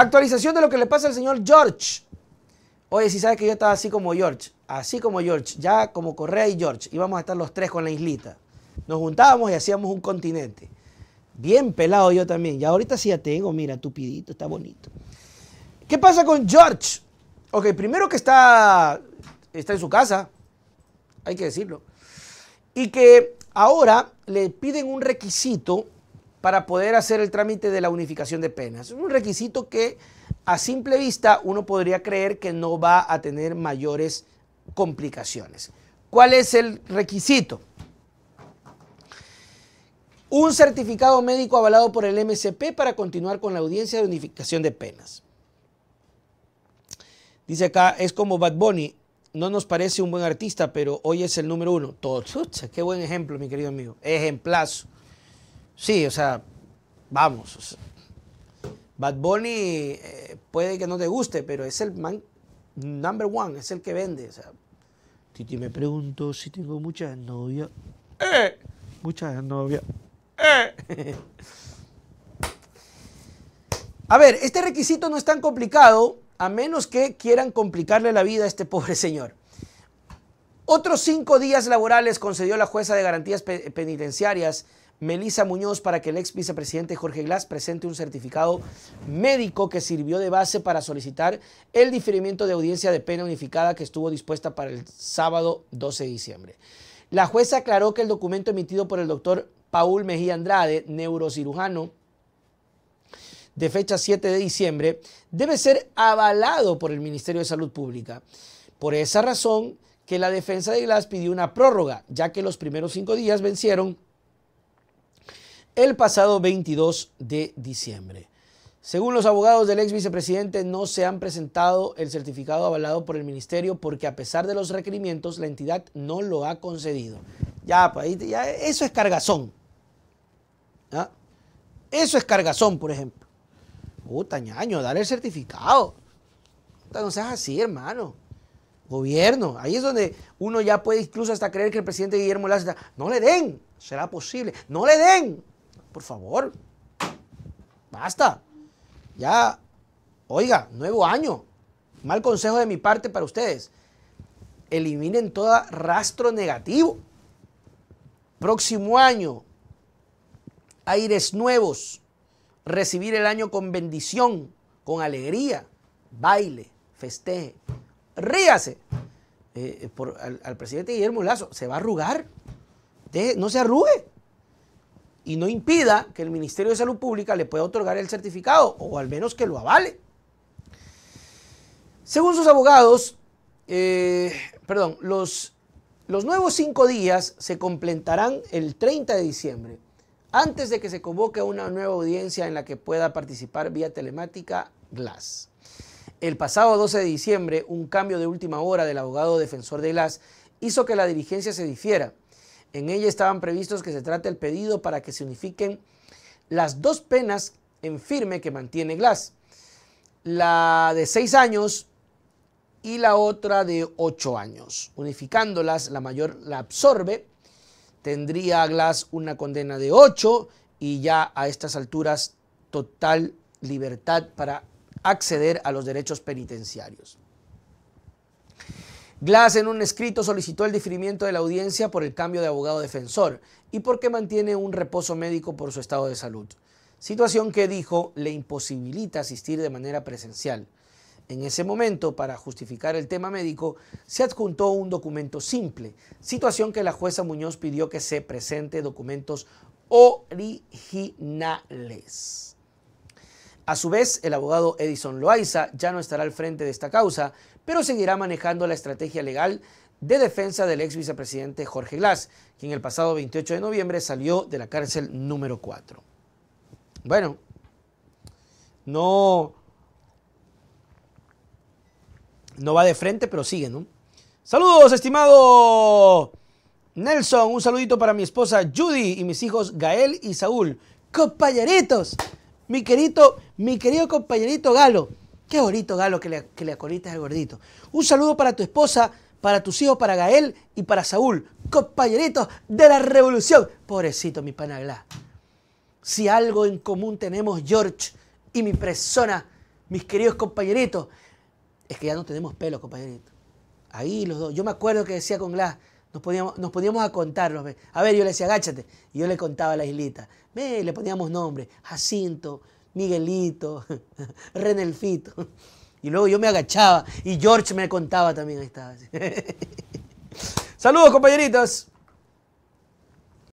Actualización de lo que le pasa al señor George. Oye, si sabes que yo estaba así como George, así como George, ya como Correa y George, íbamos a estar los tres con la islita. Nos juntábamos y hacíamos un continente. Bien pelado yo también. Ya ahorita sí ya tengo, mira, tupidito, está bonito. ¿Qué pasa con George? Ok, primero que está, está en su casa, hay que decirlo. Y que ahora le piden un requisito para poder hacer el trámite de la unificación de penas. Un requisito que a simple vista uno podría creer que no va a tener mayores complicaciones. ¿Cuál es el requisito? Un certificado médico avalado por el MCP para continuar con la audiencia de unificación de penas. Dice acá, es como Bad Bunny, no nos parece un buen artista, pero hoy es el número uno. qué buen ejemplo, mi querido amigo. Ejemplazo. Sí, o sea, vamos. Bad Bunny eh, puede que no te guste, pero es el man number one, es el que vende. Titi me pregunto si tengo muchas novias. Eh. Muchas novias. Eh. a ver, este requisito no es tan complicado, a menos que quieran complicarle la vida a este pobre señor. Otros cinco días laborales concedió la jueza de garantías penitenciarias Melisa Muñoz para que el ex vicepresidente Jorge Glass presente un certificado médico que sirvió de base para solicitar el diferimiento de audiencia de pena unificada que estuvo dispuesta para el sábado 12 de diciembre. La jueza aclaró que el documento emitido por el doctor Paul Mejía Andrade, neurocirujano, de fecha 7 de diciembre, debe ser avalado por el Ministerio de Salud Pública. Por esa razón, que la defensa de Glass pidió una prórroga, ya que los primeros cinco días vencieron el pasado 22 de diciembre. Según los abogados del ex vicepresidente, no se han presentado el certificado avalado por el ministerio porque a pesar de los requerimientos, la entidad no lo ha concedido. Ya, pues, ya eso es cargazón. ¿Ah? Eso es cargazón, por ejemplo. Puta, ñaño, dar el certificado. no seas así, hermano. Gobierno, ahí es donde uno ya puede incluso hasta creer que el presidente Guillermo Lázaro... no le den, será posible, no le den, por favor. Basta. Ya. Oiga, nuevo año. Mal consejo de mi parte para ustedes. Eliminen todo rastro negativo. Próximo año. Aires nuevos. Recibir el año con bendición, con alegría. Baile, festeje. Ríase. Eh, eh, al, presidente Guillermo Lazo se va a arrugar. no se arrugue y no impida que el Ministerio de Salud Pública le pueda otorgar el certificado o al menos que lo avale. Según sus abogados, eh, perdón, los, los nuevos cinco días se completarán el 30 de diciembre, antes de que se convoque una nueva audiencia en la que pueda participar vía telemática Glass. El pasado 12 de diciembre, un cambio de última hora del abogado defensor de Glass hizo que la dirigencia se difiera en ella estaban previstos que se trate el pedido para que se unifiquen las dos penas en firme que mantiene Glass, la de seis años y la otra de ocho años. Unificándolas, la mayor la absorbe, tendría Glass una condena de ocho y ya a estas alturas total libertad para acceder a los derechos penitenciarios. Glass en un escrito solicitó el diferimiento de la audiencia por el cambio de abogado defensor y porque mantiene un reposo médico por su estado de salud, situación que dijo le imposibilita asistir de manera presencial. En ese momento, para justificar el tema médico, se adjuntó un documento simple, situación que la jueza Muñoz pidió que se presente documentos originales. A su vez, el abogado Edison Loaiza ya no estará al frente de esta causa, pero seguirá manejando la estrategia legal de defensa del ex vicepresidente Jorge Glass, quien el pasado 28 de noviembre salió de la cárcel número 4. Bueno, no, no va de frente, pero sigue, ¿no? Saludos, estimado Nelson. Un saludito para mi esposa Judy y mis hijos Gael y Saúl. Compañeritos, mi querido, mi querido compañerito Galo. Qué bonito Galo que le, que al gordito. Un saludo para tu esposa, para tus hijos, para Gael y para Saúl, compañeritos de la revolución. Pobrecito mi pana Si algo en común tenemos George y mi persona, mis queridos compañeritos, es que ya no tenemos pelo, compañerito. Ahí los dos. Yo me acuerdo que decía con Glass, nos podíamos nos a contarlos. A ver, yo le decía, agáchate. Y yo le contaba la islita. le poníamos nombres. Jacinto, Miguelito, Renelfito. Y luego yo me agachaba y George me contaba también. Ahí estaba. Saludos, compañeritos.